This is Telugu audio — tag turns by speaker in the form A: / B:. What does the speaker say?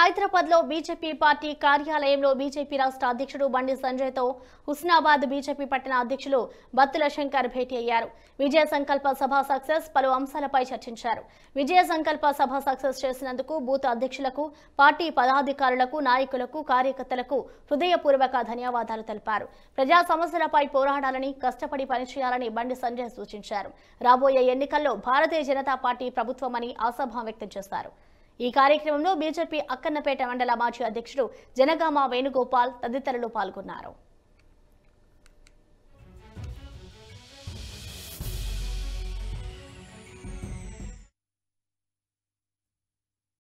A: హైదరాబాద్ లో బీజేపీ పార్టీ కార్యాలయంలో బీజేపీ రాష్ట్ర అధ్యక్షుడు బండి సంజయ్ తో హుస్నాబాద్ బీజేపీ పట్టణ అధ్యక్షులు బత్తుల శంకర్ భేటీ అయ్యారు విజయ సంకల్ప సభ సక్సెస్ పలు అంశాలపై చర్చించారు విజయ సంకల్ప సభ సక్సెస్ చేసినందుకు బూత్ అధ్యక్షులకు పార్టీ పదాధికారులకు నాయకులకు కార్యకర్తలకు హృదయపూర్వక ధన్యవాదాలు తెలిపారు ప్రజా సమస్యలపై పోరాడాలని కష్టపడి పనిచేయాలని బండి సంజయ్ సూచించారు రాబోయే ఎన్నికల్లో భారతీయ జనతా పార్టీ ప్రభుత్వమని ఆశాభావం వ్యక్తం చేశారు ఈ కార్యక్రమంలో బీజేపీ అక్కన్నపేట మండల మాజీ అధ్యక్షుడు జనగామ వేణుగోపాల్ తదితరులు పాల్గొన్నారు